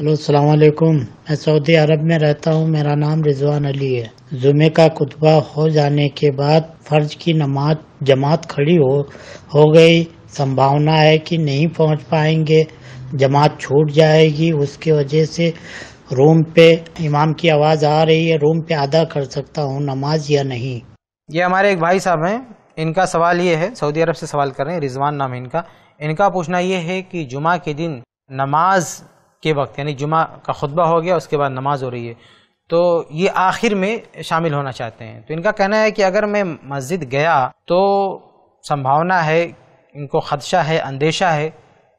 hello सलामकुम मैं Saudi अरब में रहता हूँ मेरा नाम रिजवान अली है जुमे का खुतबा हो जाने के बाद फर्ज की नमाज जमात खड़ी हो हो गई संभावना है कि नहीं पहुँच पाएंगे जमात छूट जाएगी उसके वजह से रूम पे इमाम की आवाज़ आ रही है रूम पे अदा कर सकता हूँ नमाज या नहीं ये हमारे एक भाई साहब हैं इनका सवाल ये है सऊदी अरब से सवाल कर रहे हैं रिजवान नाम इनका इनका पूछना ये है कि जुमा के दिन नमाज के वक्त यानी जुमा का खुतबा हो गया उसके बाद नमाज हो रही है तो ये आखिर में शामिल होना चाहते हैं तो इनका कहना है कि अगर मैं मस्जिद गया तो संभावना है इनको खदशा है अंदेशा है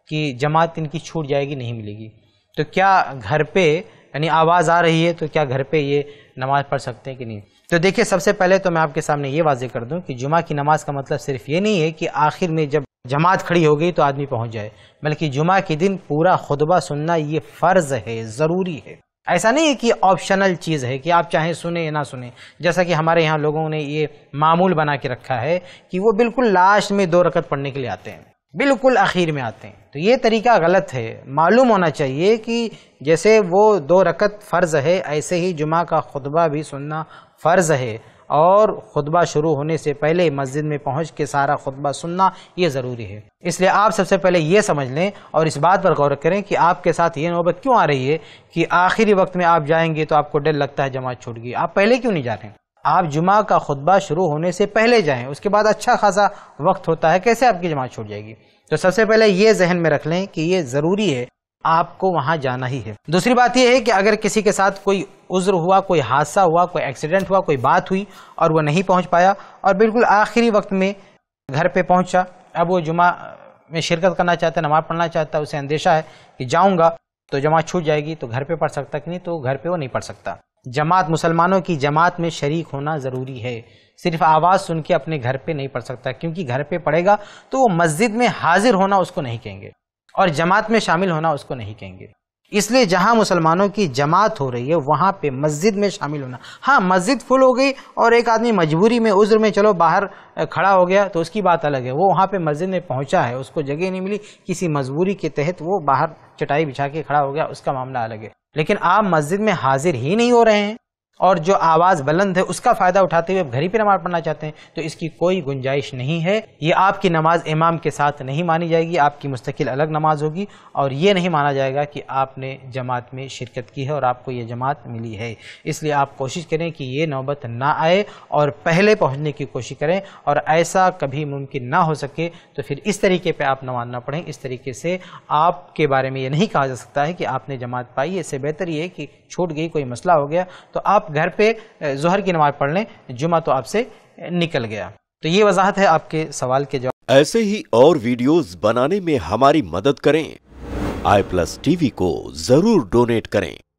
कि जमात इनकी छूट जाएगी नहीं मिलेगी तो क्या घर पे यानी आवाज़ आ रही है तो क्या घर पे ये नमाज़ पढ़ सकते हैं कि नहीं तो देखिए सबसे पहले तो मैं आपके सामने ये वाजे कर दूँ कि जुमा की नमाज़ का मतलब सिर्फ ये नहीं है कि आखिर में जब जमात खड़ी हो गई तो आदमी पहुंच जाए बल्कि जुमा के दिन पूरा खुतबा सुनना ये फ़र्ज़ है ज़रूरी है ऐसा नहीं है कि ऑप्शनल चीज़ है कि आप चाहें सुने या ना सुने जैसा कि हमारे यहाँ लोगों ने ये मामूल बना के रखा है कि वो बिल्कुल लास्ट में दो रकत पढ़ने के लिए आते हैं बिल्कुल आखिर में आते हैं तो ये तरीका गलत है मालूम होना चाहिए कि जैसे वो दो रकत फ़र्ज़ है ऐसे ही जुमा का खुतबा भी सुनना फ़र्ज़ है और खुतबा शुरू होने से पहले मस्जिद में पहुंच के सारा खुतबा सुनना ये ज़रूरी है इसलिए आप सबसे पहले ये समझ लें और इस बात पर गौर करें कि आपके साथ ये नौबत क्यों आ रही है कि आखिरी वक्त में आप जाएंगे तो आपको डर लगता है जमात छूट गई आप पहले क्यों नहीं जा रहे हैं आप जुमा का खुतबा शुरू होने से पहले जाएँ उसके बाद अच्छा खासा वक्त होता है कैसे आपकी जमात छूट जाएगी तो सबसे पहले ये जहन में रख लें कि ये ज़रूरी है आपको वहां जाना ही है दूसरी बात यह है कि अगर किसी के साथ कोई उज्र हुआ कोई हादसा हुआ कोई एक्सीडेंट हुआ कोई बात हुई और वो नहीं पहुंच पाया और बिल्कुल आखिरी वक्त में घर पे पहुंचा अब वो जुमा में शिरकत करना चाहता है नमाज पढ़ना चाहता है उसे अंदेशा है कि जाऊँगा तो जमात छूट जाएगी तो घर पर पढ़ सकता कि नहीं तो घर पर वो नहीं पढ़ सकता जमात मुसलमानों की जमात में शरीक होना ज़रूरी है सिर्फ आवाज़ सुन के अपने घर पे नहीं पढ़ सकता क्योंकि घर पे पढ़ेगा तो वो मस्जिद में हाजिर होना उसको नहीं कहेंगे और जमात में शामिल होना उसको नहीं कहेंगे इसलिए जहां मुसलमानों की जमात हो रही है वहां पे मस्जिद में शामिल होना हाँ मस्जिद फुल हो गई और एक आदमी मजबूरी में उज्र में चलो बाहर खड़ा हो गया तो उसकी बात अलग है वो वहाँ पे मस्जिद में पहुंचा है उसको जगह नहीं मिली किसी मजबूरी के तहत वो बाहर चटाई बिछा के खड़ा हो गया उसका मामला अलग है लेकिन आप मस्जिद में हाजिर ही नहीं हो रहे हैं और जो आवाज़ बुलंद है उसका फ़ायदा उठाते हुए आप घर ही पर नमाज़ पढ़ना चाहते हैं तो इसकी कोई गुंजाइश नहीं है ये आपकी नमाज़ इमाम के साथ नहीं मानी जाएगी आपकी मुस्तकिल अलग नमाज होगी और ये नहीं माना जाएगा कि आपने जमात में शिरकत की है और आपको ये जमात मिली है इसलिए आप कोशिश करें कि ये नौबत ना आए और पहले पहुँचने की कोशिश करें और ऐसा कभी मुमकिन ना हो सके तो फिर इस तरीके पर आप नमाज ना पढ़ें इस तरीके से आपके बारे में ये नहीं कहा जा सकता है कि आपने जमात पाई इससे बेहतर ये है कि छूट गई कोई मसला हो गया तो आप घर पे जहर की नमाज़ पढ़ लें जुमा तो आपसे निकल गया तो ये वजाहत है आपके सवाल के जवाब ऐसे ही और वीडियोस बनाने में हमारी मदद करें आई प्लस टीवी को जरूर डोनेट करें